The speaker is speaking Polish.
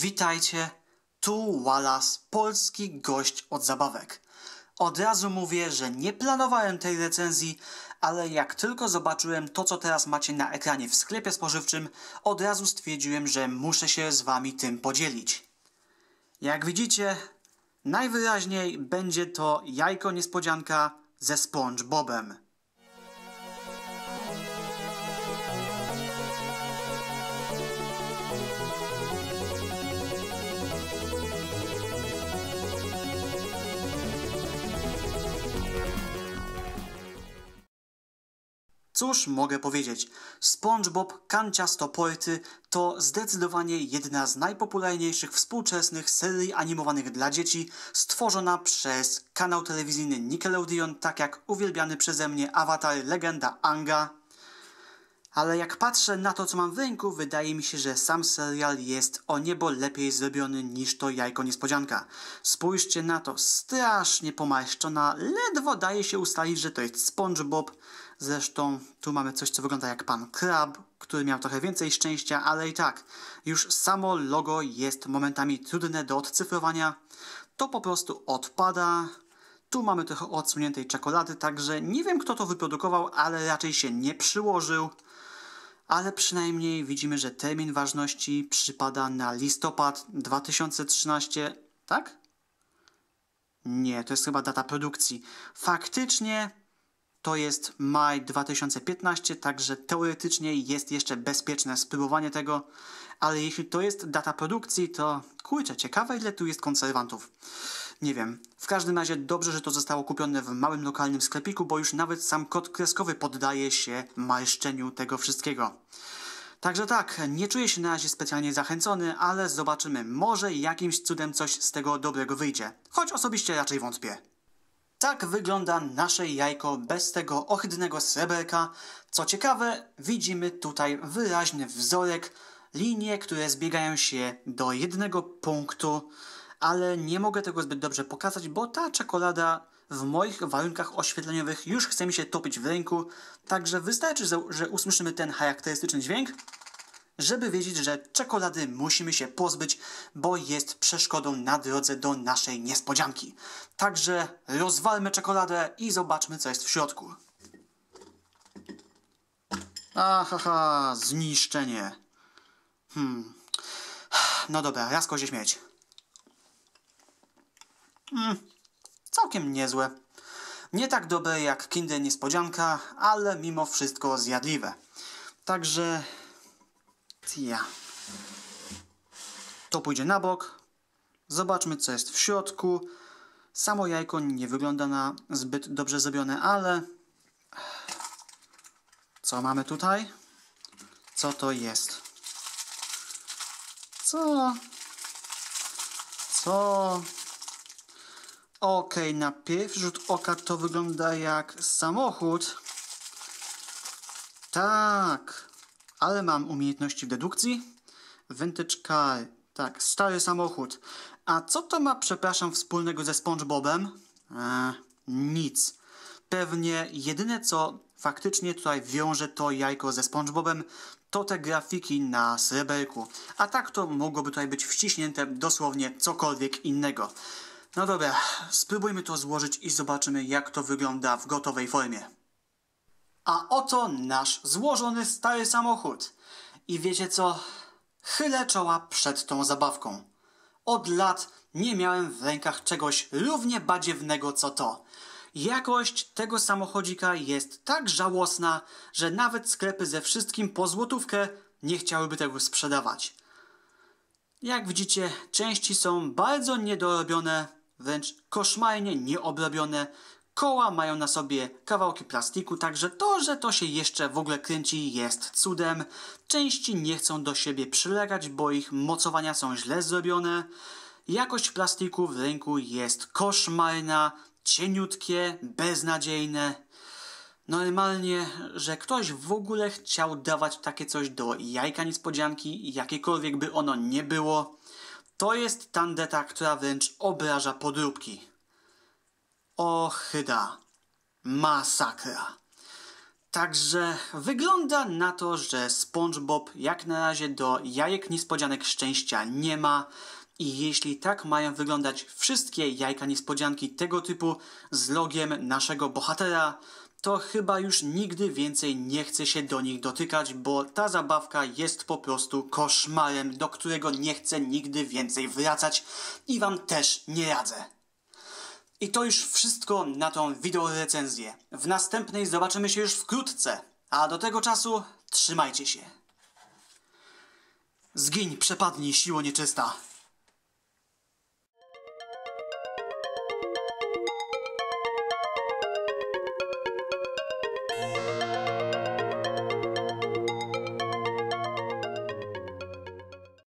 Witajcie, tu Wallace, polski gość od zabawek. Od razu mówię, że nie planowałem tej recenzji, ale jak tylko zobaczyłem to, co teraz macie na ekranie w sklepie spożywczym, od razu stwierdziłem, że muszę się z wami tym podzielić. Jak widzicie, najwyraźniej będzie to jajko niespodzianka ze SpongeBobem. Cóż mogę powiedzieć? SpongeBob Kanciasto Poety to zdecydowanie jedna z najpopularniejszych współczesnych serii animowanych dla dzieci, stworzona przez kanał telewizyjny Nickelodeon, tak jak uwielbiany przeze mnie awatar legenda Anga. Ale jak patrzę na to, co mam w rynku, wydaje mi się, że sam serial jest o niebo lepiej zrobiony niż to jajko niespodzianka. Spójrzcie na to, strasznie pomarszczona, ledwo daje się ustalić, że to jest SpongeBob, Zresztą tu mamy coś, co wygląda jak pan Krab, który miał trochę więcej szczęścia, ale i tak, już samo logo jest momentami trudne do odcyfrowania. To po prostu odpada. Tu mamy trochę odsuniętej czekolady, także nie wiem kto to wyprodukował, ale raczej się nie przyłożył. Ale przynajmniej widzimy, że termin ważności przypada na listopad 2013, tak? Nie, to jest chyba data produkcji. Faktycznie to jest maj 2015, także teoretycznie jest jeszcze bezpieczne spróbowanie tego, ale jeśli to jest data produkcji, to kurczę, ciekawe ile tu jest konserwantów. Nie wiem. W każdym razie dobrze, że to zostało kupione w małym lokalnym sklepiku, bo już nawet sam kod kreskowy poddaje się marszczeniu tego wszystkiego. Także tak, nie czuję się na razie specjalnie zachęcony, ale zobaczymy. Może jakimś cudem coś z tego dobrego wyjdzie. Choć osobiście raczej wątpię. Tak wygląda nasze jajko bez tego ohydnego sreberka. Co ciekawe, widzimy tutaj wyraźny wzorek, linie, które zbiegają się do jednego punktu, ale nie mogę tego zbyt dobrze pokazać, bo ta czekolada w moich warunkach oświetleniowych już chce mi się topić w ręku, także wystarczy, że usłyszymy ten charakterystyczny dźwięk żeby wiedzieć, że czekolady musimy się pozbyć, bo jest przeszkodą na drodze do naszej niespodzianki. Także rozwalmy czekoladę i zobaczmy, co jest w środku. Ahaha, zniszczenie. Hmm. No dobra, raz kozie śmieć. Hmm. Całkiem niezłe. Nie tak dobre jak Kinder Niespodzianka, ale mimo wszystko zjadliwe. Także Tia. To pójdzie na bok. Zobaczmy, co jest w środku. Samo jajko nie wygląda na zbyt dobrze zrobione, ale... Co mamy tutaj? Co to jest? Co? Co? Okej, okay, na pierwszy rzut oka to wygląda jak samochód. Tak ale mam umiejętności w dedukcji. Vintage car, tak, stary samochód. A co to ma, przepraszam, wspólnego ze SpongeBobem? Eee, nic. Pewnie jedyne co faktycznie tutaj wiąże to jajko ze SpongeBobem, to te grafiki na sreberku. A tak to mogłoby tutaj być wciśnięte dosłownie cokolwiek innego. No dobra, spróbujmy to złożyć i zobaczymy jak to wygląda w gotowej formie. A oto nasz złożony stary samochód. I wiecie co? Chylę czoła przed tą zabawką. Od lat nie miałem w rękach czegoś równie badziewnego co to. Jakość tego samochodzika jest tak żałosna, że nawet sklepy ze wszystkim po złotówkę nie chciałyby tego sprzedawać. Jak widzicie, części są bardzo niedorobione, wręcz koszmarnie nieobrobione, Koła mają na sobie kawałki plastiku, także to, że to się jeszcze w ogóle kręci jest cudem. Części nie chcą do siebie przylegać, bo ich mocowania są źle zrobione. Jakość plastiku w rynku jest koszmarna, cieniutkie, beznadziejne. Normalnie, że ktoś w ogóle chciał dawać takie coś do jajka niespodzianki, jakiekolwiek by ono nie było, to jest tandeta, która wręcz obraża podróbki. Ohyda. Masakra. Także wygląda na to, że SpongeBob jak na razie do jajek niespodzianek szczęścia nie ma. I jeśli tak mają wyglądać wszystkie jajka niespodzianki tego typu z logiem naszego bohatera, to chyba już nigdy więcej nie chcę się do nich dotykać, bo ta zabawka jest po prostu koszmarem, do którego nie chcę nigdy więcej wracać i wam też nie radzę. I to już wszystko na tą recenzję. W następnej zobaczymy się już wkrótce, a do tego czasu trzymajcie się. Zgiń, przepadnij, siło nieczysta.